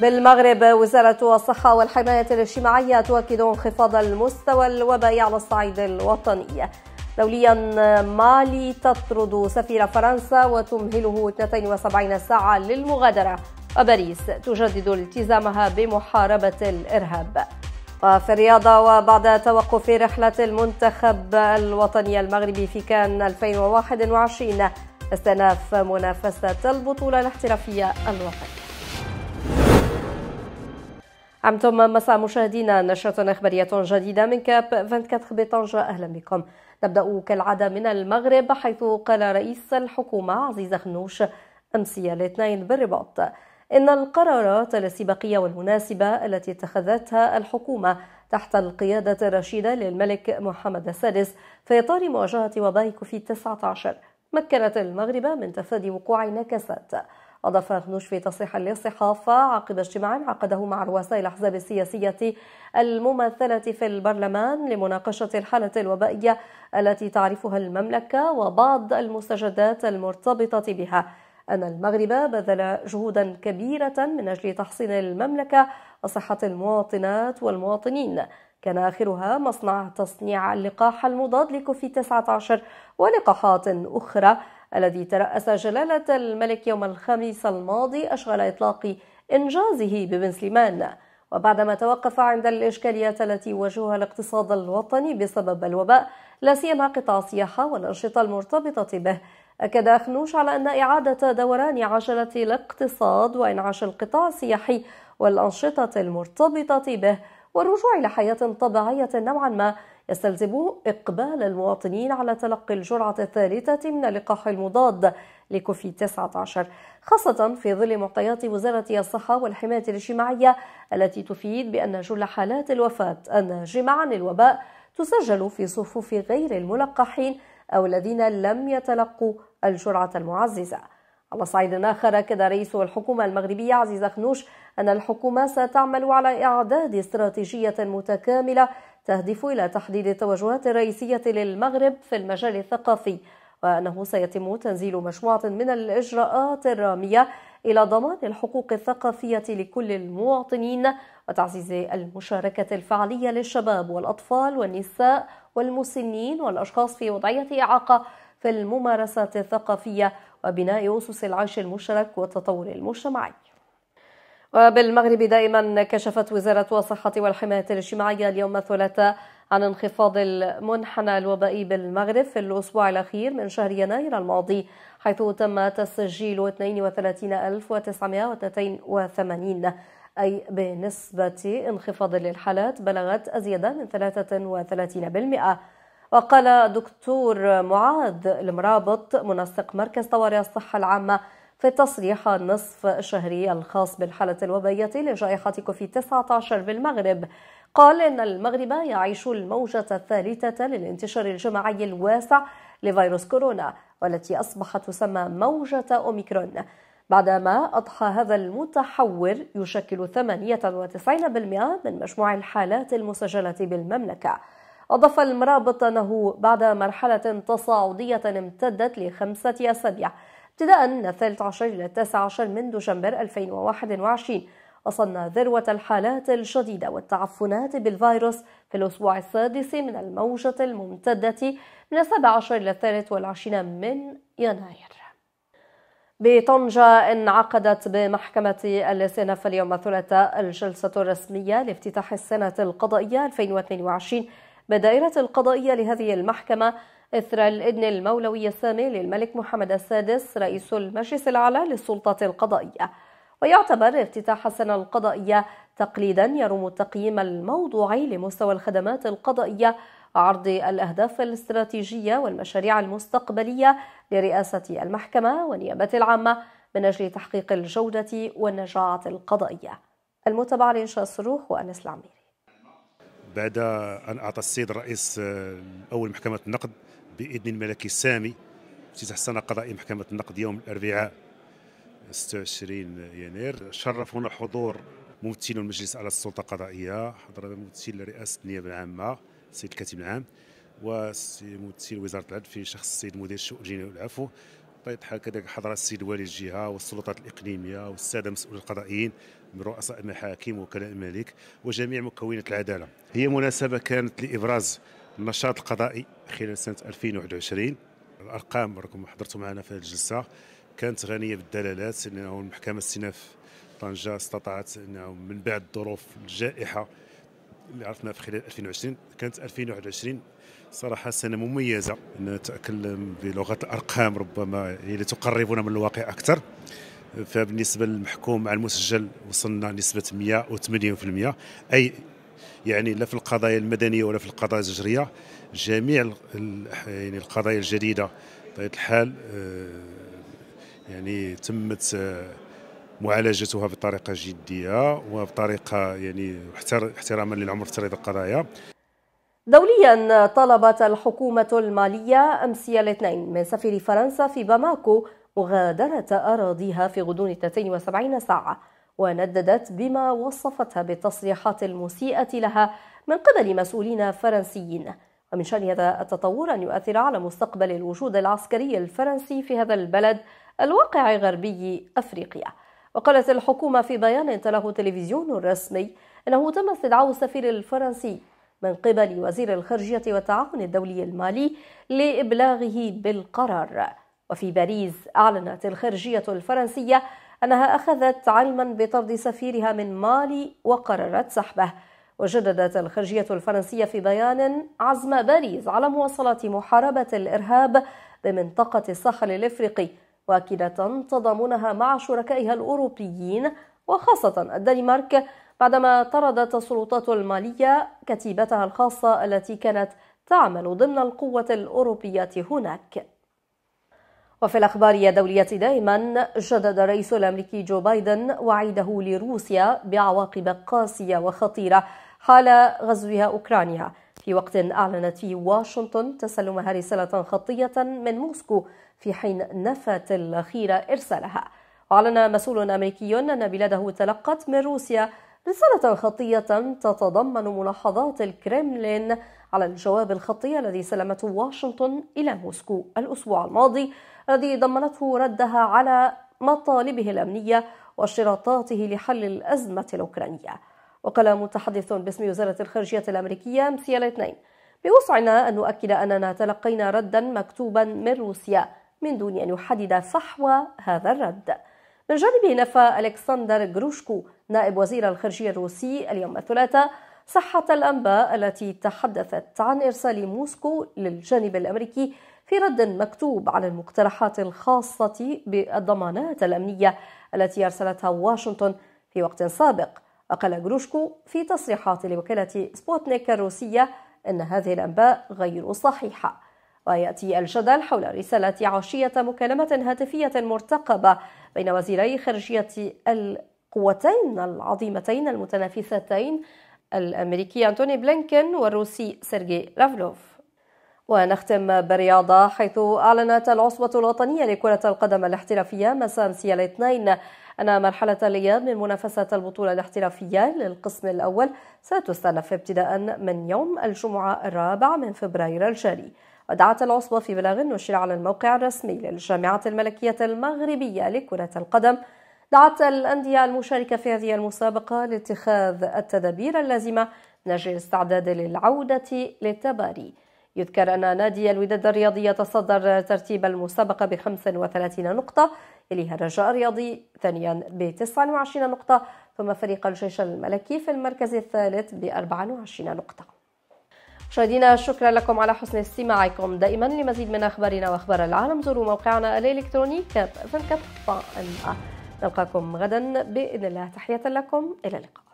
بالمغرب وزارة الصحة والحماية الاجتماعية تؤكد انخفاض المستوى الوبائي على الصعيد الوطني دوليا مالي تطرد سفير فرنسا وتمهله 72 ساعة للمغادرة وباريس تجدد التزامها بمحاربة الإرهاب وفي الرياضة وبعد توقف رحلة المنتخب الوطني المغربي في كان 2021 استناف منافسة البطولة الاحترافية الوطنية عمتم مساء مشاهدينا نشرة إخبارية جديدة من كاب 24 بطنجة أهلا بكم نبدأ كالعادة من المغرب حيث قال رئيس الحكومة عزيز خنوش أمسية الاثنين بالرباط إن القرارات الاستباقية والمناسبة التي اتخذتها الحكومة تحت القيادة الرشيدة للملك محمد السادس في إطار مواجهة وباء كوفيد 19 مكنت المغرب من تفادي وقوع نكسات أضاف غنوش في تصريح للصحافة عقب اجتماع عقده مع رؤساء الأحزاب السياسية الممثلة في البرلمان لمناقشة الحالة الوبائية التي تعرفها المملكة وبعض المستجدات المرتبطة بها أن المغرب بذل جهودا كبيرة من أجل تحصين المملكة وصحة المواطنات والمواطنين كان آخرها مصنع تصنيع اللقاح المضاد لكوفيد 19 ولقاحات أخرى الذي ترأس جلالة الملك يوم الخميس الماضي أشغل إطلاق إنجازه ببن سليمان وبعدما توقف عند الإشكاليات التي يواجهها الاقتصاد الوطني بسبب الوباء لا سيما قطاع السياحة والأنشطة المرتبطة به أكد أخنوش على أن إعادة دوران عجلة الاقتصاد وإنعاش القطاع السياحي والأنشطة المرتبطة به والرجوع إلى حياة طبيعية نوعا ما يستلزم إقبال المواطنين على تلقي الجرعة الثالثة من اللقاح المضاد لكوفيد 19 خاصة في ظل معطيات وزارة الصحة والحماية الاجتماعية التي تفيد بأن جل حالات الوفاة الناجمة عن الوباء تسجل في صفوف غير الملقحين أو الذين لم يتلقوا الجرعة المعززة على صعيد آخر أكد رئيس الحكومة المغربية عزيز خنوش أن الحكومة ستعمل على إعداد استراتيجية متكاملة تهدف إلى تحديد التوجهات الرئيسية للمغرب في المجال الثقافي وأنه سيتم تنزيل مجموعة من الإجراءات الرامية إلى ضمان الحقوق الثقافية لكل المواطنين وتعزيز المشاركة الفعلية للشباب والأطفال والنساء والمسنين والأشخاص في وضعية إعاقة في الممارسات الثقافية وبناء أسس العيش المشترك والتطور المجتمعي وبالمغرب دائما كشفت وزارة الصحة والحماية الاجتماعية اليوم الثلاثاء عن انخفاض المنحنى الوبائي بالمغرب في الأسبوع الأخير من شهر يناير الماضي حيث تم تسجيل 32982 أي بنسبة انخفاض للحالات بلغت أزيد من 33% وقال دكتور معاذ المرابط منسق مركز طوارئ الصحة العامة في التصريح النصف الشهري الخاص بالحالة الوبائية لجائحة كوفيد 19 بالمغرب قال إن المغرب يعيش الموجة الثالثة للانتشار الجماعي الواسع لفيروس كورونا والتي أصبحت تسمى موجة أوميكرون بعدما أضحى هذا المتحور يشكل 98% من مجموع الحالات المسجلة بالمملكة أضاف المرابط أنه بعد مرحلة تصاعدية امتدت لخمسة أسابيع ابتداء من الثالث عشر إلى التاسع عشر من دشنبر 2021 وصلنا ذروة الحالات الشديدة والتعفنات بالفيروس في الأسبوع السادس من الموجة الممتدة من السابع عشر إلى الثالث والعشرين من يناير بطنجة انعقدت بمحكمة الاستئناف اليوم الثلاثاء الجلسة الرسمية لافتتاح السنة القضائية 2022 بدائرة القضائية لهذه المحكمة إثر الإذن المولوي السامي للملك محمد السادس رئيس المجلس الأعلى للسلطة القضائية ويعتبر افتتاح السنة القضائية تقليدا يروم التقييم الموضوعي لمستوى الخدمات القضائية عرض الأهداف الاستراتيجية والمشاريع المستقبلية لرئاسة المحكمة والنيابة العامة من أجل تحقيق الجودة والنجاعة القضائية المتابعة لإنشاء الصروح وأنس العميري بعد أن أعطى السيد الرئيس الأول آه، محكمة النقد بإذن الملكي السامي افتتاح السنة قضائية محكمة النقد يوم الأربعاء 26 يناير شرفونا حضور ممثل المجلس على السلطة القضائية حضر ممثل رئاسة النيابة العامة السيد الكاتب العام وممثل وزارة العدل في شخص السيد مدير الشؤون الجنائيه والعفو غطيت كذلك حضرة السيد والي الجهة والسلطات الإقليمية والسادة المسؤولين القضائيين من رؤساء المحاكم وكلاء الملك وجميع مكونات العدالة هي مناسبة كانت لإبراز النشاط القضائي خلال سنة 2021 الأرقام راكم حضرتوا معنا في هذه الجلسة كانت غنية بالدلالات أنه المحكمة استئناف طنجة استطاعت أنه من بعد ظروف الجائحة اللي عرفنا في خلال 2020 كانت 2021 صراحه سنه مميزه نتكلم بلغه الارقام ربما هي اللي تقربنا من الواقع اكثر فبالنسبه للمحكوم مع المسجل وصلنا نسبه 180% اي يعني لا في القضايا المدنيه ولا في القضايا الزجريه جميع يعني القضايا الجديده بطبيعه الحال آه، يعني تمت آه، معالجتها بطريقه جديه وبطريقه يعني احتراما للعمر افتراض القضايا دوليا طلبت الحكومة المالية أمسية الاثنين من سفير فرنسا في باماكو مغادرة أراضيها في غضون 72 ساعة ونددت بما وصفتها بالتصريحات المسيئة لها من قبل مسؤولين فرنسيين ومن شأن هذا التطور أن يؤثر على مستقبل الوجود العسكري الفرنسي في هذا البلد الواقع غربي أفريقيا وقالت الحكومة في بيان تلاه تلفزيون رسمي أنه تم استدعاء السفير الفرنسي من قبل وزير الخارجية والتعاون الدولي المالي لإبلاغه بالقرار وفي باريس أعلنت الخارجية الفرنسية أنها أخذت علما بطرد سفيرها من مالي وقررت سحبه وجددت الخارجية الفرنسية في بيان عزم باريس على مواصلة محاربة الإرهاب بمنطقة الساحل الإفريقي واكدة تضامنها مع شركائها الأوروبيين وخاصة الدنمارك بعدما طردت السلطات المالية كتيبتها الخاصة التي كانت تعمل ضمن القوة الأوروبية هناك وفي الأخبار الدولية دائما جدد الرئيس الأمريكي جو بايدن وعيده لروسيا بعواقب قاسية وخطيرة حال غزوها أوكرانيا في وقت أعلنت فيه واشنطن تسلمها رسالة خطية من موسكو في حين نفت الأخيرة إرسالها أعلن مسؤول أمريكي أن بلاده تلقت من روسيا رسالة خطية تتضمن ملاحظات الكرملين على الجواب الخطي الذي سلمته واشنطن إلى موسكو الأسبوع الماضي الذي ضمنته ردها على مطالبه الأمنية واشتراطاته لحل الأزمة الأوكرانية وقال متحدث باسم وزارة الخارجية الأمريكية مسيا الاثنين بوسعنا أن نؤكد أننا تلقينا ردا مكتوبا من روسيا من دون أن يحدد فحوى هذا الرد من جانبه نفى ألكسندر جروشكو نائب وزير الخارجية الروسي اليوم الثلاثاء صحة الأنباء التي تحدثت عن إرسال موسكو للجانب الأمريكي في رد مكتوب على المقترحات الخاصة بالضمانات الأمنية التي أرسلتها واشنطن في وقت سابق أقل جروشكو في تصريحات لوكالة سبوتنيك الروسية أن هذه الأنباء غير صحيحة ويأتي الجدل حول رسالة عشية مكالمة هاتفية مرتقبة بين وزيري خارجية القوتين العظيمتين المتنافستين الأمريكي أنتوني بلينكن والروسي سيرجي لافلوف ونختم بالرياضة حيث أعلنت العصبة الوطنية لكرة القدم الاحترافية مساء الاثنين أن مرحلة الإياب من منافسة البطولة الاحترافية للقسم الأول ستستأنف ابتداء من يوم الجمعة الرابع من فبراير الجاري ودعت العصبة في بلاغ نشر على الموقع الرسمي للجامعة الملكية المغربية لكرة القدم دعت الأندية المشاركة في هذه المسابقة لاتخاذ التدابير اللازمة من أجل الاستعداد للعودة للتباري يذكر أن نادي الوداد الرياضي يتصدر ترتيب المسابقة ب 35 نقطة إليها الرجاء الرياضي ثانيا ب 29 نقطة ثم فريق الجيش الملكي في المركز الثالث ب 24 نقطة مشاهدينا شكرا لكم على حسن استماعكم دائما لمزيد من اخبارنا واخبار العالم زوروا موقعنا الالكتروني كاب فنكت نلقاكم غدا باذن الله تحيه لكم الى اللقاء